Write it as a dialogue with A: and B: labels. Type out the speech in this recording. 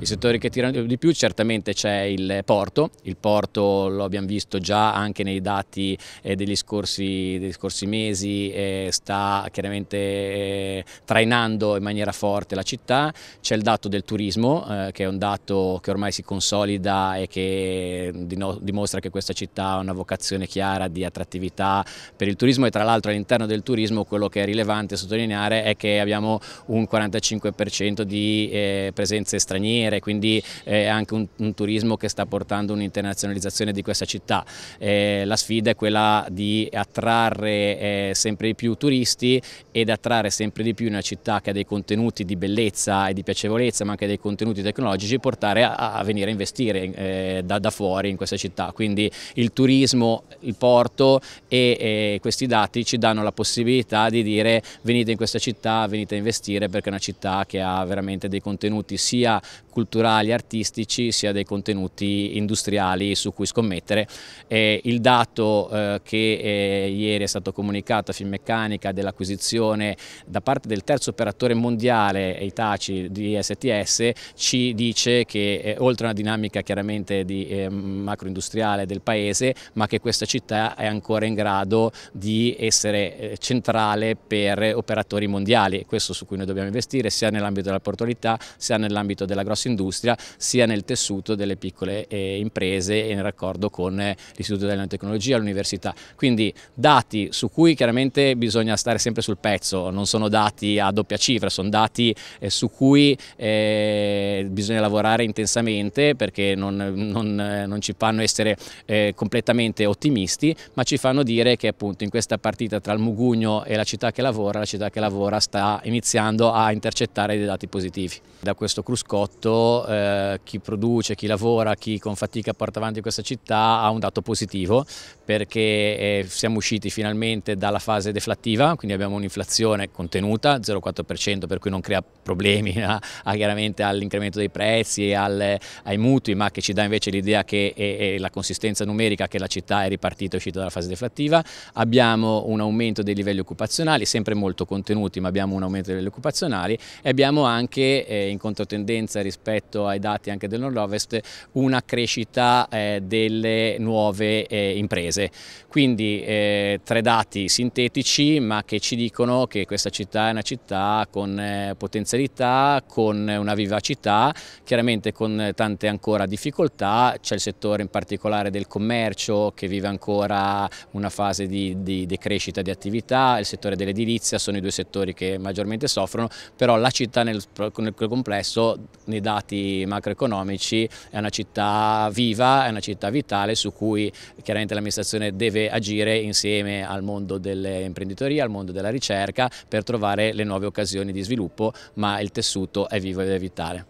A: I settori che tirano di più certamente c'è il porto, il porto lo abbiamo visto già anche nei dati eh, degli scorsi, degli scorsi mesi, sta chiaramente eh, trainando in maniera forte la città, c'è il dato del turismo eh, che è un dato che ormai si consolida e che dimostra che questa città ha una vocazione chiara di attrattività per il turismo e tra l'altro all'interno del turismo quello che è rilevante sottolineare è che abbiamo un 45% di presenze straniere quindi eh, è anche un, un turismo che sta portando un'internazionalizzazione di questa città. Eh, la sfida è quella di attrarre eh, sempre di più turisti ed attrarre sempre di più una città che ha dei contenuti di bellezza e di piacevolezza ma anche dei contenuti tecnologici portare a, a venire a investire eh, da, da, fuori in questa città. Quindi il turismo, il porto e eh, questi dati ci danno la possibilità di dire venite in questa città, venite a investire perché è una città che ha veramente dei contenuti sia culturali culturali, artistici, sia dei contenuti industriali su cui scommettere. Eh, il dato eh, che eh, ieri è stato comunicato a Filmeccanica dell'acquisizione da parte del terzo operatore mondiale Itaci di STS ci dice che eh, oltre a una dinamica chiaramente di, eh, macroindustriale del paese, ma che questa città è ancora in grado di essere centrale per operatori mondiali, questo su cui noi dobbiamo investire sia nell'ambito della portualità sia nell'ambito della grossa industria sia nel tessuto delle piccole eh, imprese e nel raccordo con eh, l'Istituto della Tecnologia, l'Università. Quindi dati su cui chiaramente bisogna stare sempre sul pezzo, non sono dati a doppia cifra, sono dati eh, su cui eh, bisogna lavorare intensamente perché non, non, eh, non ci fanno essere eh, completamente ottimisti, ma ci fanno dire che appunto in questa partita tra il Mugugno e la città che lavora, la città che lavora sta iniziando a intercettare dei dati positivi. Da questo cruscotto eh, chi produce, chi lavora, chi con fatica porta avanti questa città ha un dato positivo perché eh, siamo usciti finalmente dalla fase deflattiva, quindi abbiamo un'inflazione contenuta, 0,4% per cui non crea problemi a, a, chiaramente all'incremento dei prezzi, al, ai mutui, ma che ci dà invece l'idea che è, e la consistenza numerica che la città è ripartita e uscita dalla fase deflattiva. Abbiamo un aumento dei livelli occupazionali, sempre molto contenuti, ma abbiamo un aumento dei livelli occupazionali e abbiamo anche eh, in controtendenza rispetto rispetto ai dati anche del nord-ovest una crescita eh, delle nuove eh, imprese. Quindi eh, tre dati sintetici ma che ci dicono che questa città è una città con eh, potenzialità, con una vivacità, chiaramente con tante ancora difficoltà, c'è il settore in particolare del commercio che vive ancora una fase di, di, di crescita di attività, il settore dell'edilizia sono i due settori che maggiormente soffrono, però la città nel, nel complesso ne dà dati macroeconomici, è una città viva, è una città vitale su cui chiaramente l'amministrazione deve agire insieme al mondo dell'imprenditoria, al mondo della ricerca per trovare le nuove occasioni di sviluppo, ma il tessuto è vivo ed è vitale.